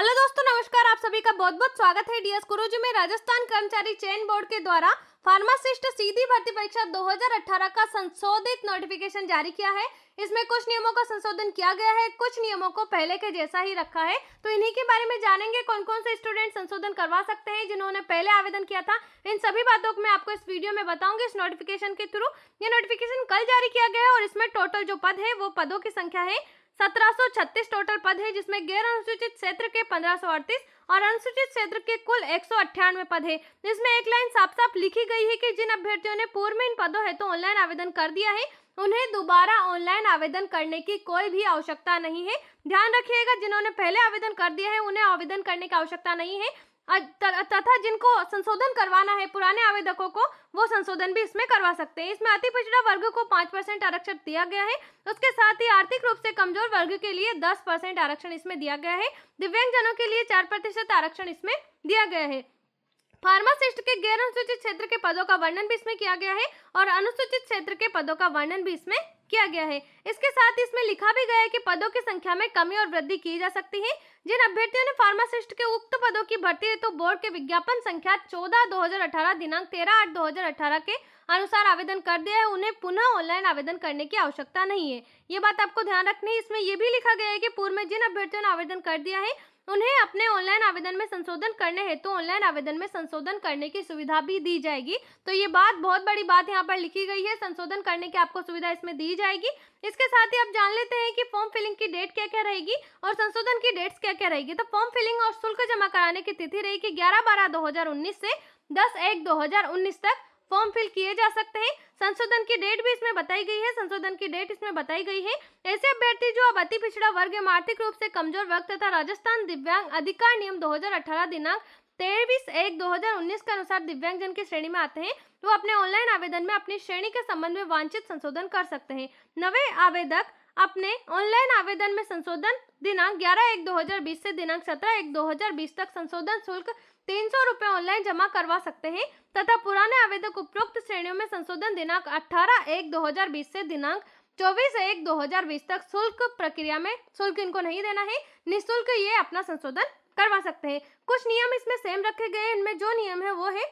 hello दोस्तों नमस्कार आप सभी का बहुत बहुत स्वागत है डीएस कुरुजी में राजस्थान कर्मचारी चयन बोर्ड के द्वारा फार्मासिस्ट सीधी भर्ती परीक्षा 2018 का संशोधित नोटिफिकेशन जारी किया है इसमें कुछ नियमों का संशोधन किया गया है कुछ नियमों को पहले के जैसा ही रखा है तो इन्हीं के बारे में जानेंगे कौन कौन से स्टूडेंट संशोधन करवा सकते हैं जिन्होंने पहले आवेदन किया था इन सभी बातों को मैं आपको इस वीडियो में बताऊंगी इस नोटिफिकेशन के थ्रू ये नोटिफिकेशन कल जारी किया गया है और इसमें टोटल जो पद है वो पदों की संख्या है 1736 टोटल पद है जिसमें गैर अनुसूचित क्षेत्र के 1538 और अनुसूचित क्षेत्र के कुल एक पद है जिसमें एक लाइन साफ साफ लिखी गई है कि जिन अभ्यर्थियों ने पूर्व में इन पदों हेतु तो ऑनलाइन आवेदन कर दिया है उन्हें दोबारा ऑनलाइन आवेदन करने की कोई भी आवश्यकता नहीं है ध्यान रखिएगा जिन्होंने पहले आवेदन कर दिया है उन्हें आवेदन करने की आवश्यकता नहीं है तथा जिनको संशोधन करवाना है पुराने आवेदकों को वो संशोधन भी इसमें करवा सकते हैं इसमें अति पिछड़ा वर्ग को पाँच परसेंट आरक्षण दिया गया है उसके साथ ही आर्थिक रूप से कमजोर वर्ग के लिए दस परसेंट आरक्षण इसमें दिया गया है दिव्यांगजनों के लिए चार प्रतिशत आरक्षण इसमें दिया गया है फार्मासिस्ट के गैर अनुसूचित क्षेत्र के पदों का वर्णन भी इसमें किया गया है और अनुसूचित क्षेत्र के पदों का वर्णन भी इसमें किया गया है इसके साथ इसमें लिखा भी गया है कि पदों की संख्या में कमी और वृद्धि की जा सकती है जिन अभ्यर्थियों ने फार्मासिस्ट के उक्त पदों की भर्ती है तो बोर्ड के विज्ञापन संख्या चौदह दो दिनांक तेरह आठ दो के अनुसार आवेदन कर दिया है उन्हें पुनः ऑनलाइन आवेदन करने की आवश्यकता नहीं है ये बात आपको ध्यान रखनी है इसमें यह भी लिखा गया है कि पूर्व में जिन अभ्यर्थियों ने आवेदन कर दिया है उन्हें अपने ऑनलाइन आवेदन में संशोधन करने हेतु तो ऑनलाइन आवेदन में संशोधन करने की सुविधा भी दी जाएगी तो ये बात बहुत बड़ी बात यहाँ पर लिखी गई है संशोधन करने की आपको सुविधा इसमें दी जाएगी इसके साथ ही आप जान लेते हैं कि फॉर्म फिलिंग की डेट क्या क्या रहेगी और संशोधन की डेट्स क्या क्या रहेगी तो फॉर्म फिलिंग और शुल्क जमा कराने की तिथि रहेगी ग्यारह बारह दो से दस एक दो तक फॉर्म फिल किए जा सकते हैं संशोधन की डेट भी इसमें बताई गई है संशोधन की डेट इसमें बताई गई है ऐसे अभ्यर्थी जो अब अति पिछड़ा वर्ग एवं आर्थिक रूप से कमजोर वर्ग तथा राजस्थान दिव्यांग अधिकार नियम दो दिनांक तेईस एक 2019 के अनुसार दिव्यांगजन की श्रेणी में आते हैं वो अपने ऑनलाइन आवेदन में अपनी श्रेणी के संबंध में वांछित संशोधन कर सकते हैं नवे आवेदक अपने ऑनलाइन आवेदन में संशोधन दिनांक 11 एक 2020 से दिनांक 17 एक 2020 तक संशोधन शुल्क तीन सौ रूपए ऑनलाइन जमा करवा सकते हैं तथा पुराने आवेदक उपरोक्त श्रेणियों में संशोधन दिनांक 18 एक 2020 से दिनांक 24 एक 2020 तक शुल्क प्रक्रिया में शुल्क इनको नहीं देना है निःशुल्क ये अपना संशोधन करवा सकते हैं कुछ नियम इसमें सेम रखे गए इनमें जो नियम है वो है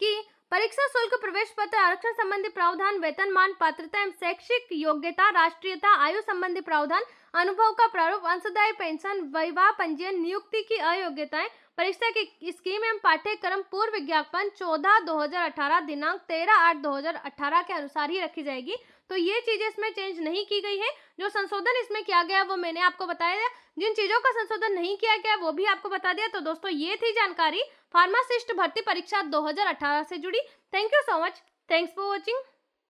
कि परीक्षा शुल्क प्रवेश पत्र आरक्षण संबंधी प्रावधान मान पात्रता एवं शैक्षिक योग्यता राष्ट्रीयता आयु संबंधी प्रावधान अनुभव का प्रारूप अंशदायी पेंशन विवाह पंजीयन नियुक्ति की अयोग्यताएं परीक्षा की स्कीम एवं पाठ्यक्रम पूर्व विज्ञापन चौदह दो हजार अठारह दिनांक तेरह आठ दो हजार अठारह के अनुसार ही रखी जाएगी तो ये चीज़ें इसमें चेंज नहीं की गई है जो संशोधन इसमें किया गया वो मैंने आपको बताया जिन चीज़ों का संशोधन नहीं किया गया वो भी आपको बता दिया तो दोस्तों ये थी जानकारी फार्मासिस्ट भर्ती परीक्षा दो से जुड़ी thank you so much thanks for watching